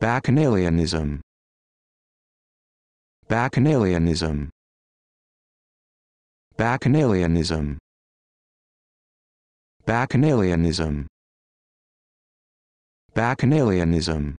Bacchanalianism. Bacchanalianism. Bacchanalianism. Bacchanalianism. Bacchanalianism.